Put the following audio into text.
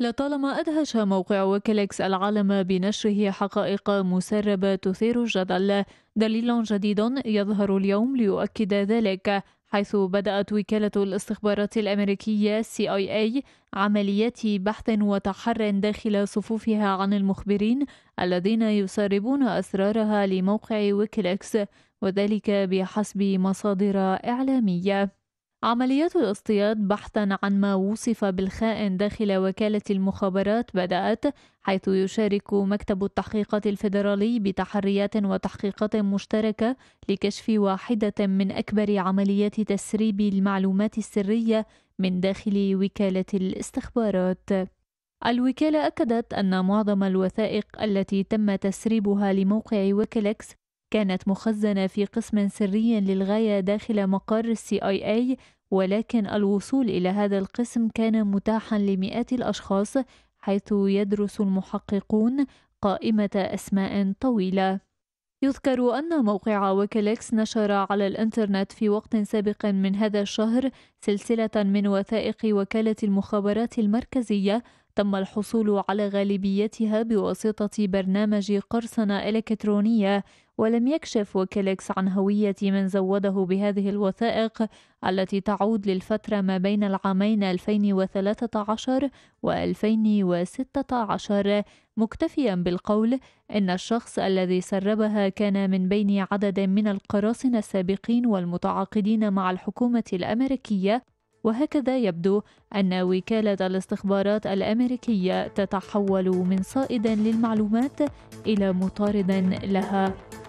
لطالما أدهش موقع ويكيليكس العالم بنشره حقائق مسربة تثير الجدل دليل جديد يظهر اليوم ليؤكد ذلك حيث بدأت وكالة الاستخبارات الأمريكية CIA عمليات بحث وتحر داخل صفوفها عن المخبرين الذين يسربون أسرارها لموقع ويكيليكس وذلك بحسب مصادر إعلامية عمليات الاصطياد بحثا عن ما وصف بالخائن داخل وكالة المخابرات بدأت حيث يشارك مكتب التحقيقات الفيدرالي بتحريات وتحقيقات مشتركة لكشف واحدة من أكبر عمليات تسريب المعلومات السرية من داخل وكالة الاستخبارات. الوكالة أكدت أن معظم الوثائق التي تم تسريبها لموقع ويكيليكس كانت مخزنة في قسم سري للغاية داخل مقر السي آي آي ولكن الوصول إلى هذا القسم كان متاحا لمئات الأشخاص حيث يدرس المحققون قائمة أسماء طويلة يذكر أن موقع ويكيليكس نشر على الإنترنت في وقت سابق من هذا الشهر سلسلة من وثائق وكالة المخابرات المركزية تم الحصول على غالبيتها بواسطة برنامج قرصنة إلكترونية ولم يكشف وكيليكس عن هوية من زوده بهذه الوثائق التي تعود للفترة ما بين العامين 2013 و 2016 مكتفيا بالقول إن الشخص الذي سربها كان من بين عدد من القراصنة السابقين والمتعاقدين مع الحكومة الأمريكية وهكذا يبدو أن وكالة الاستخبارات الأمريكية تتحول من صائد للمعلومات إلى مطارد لها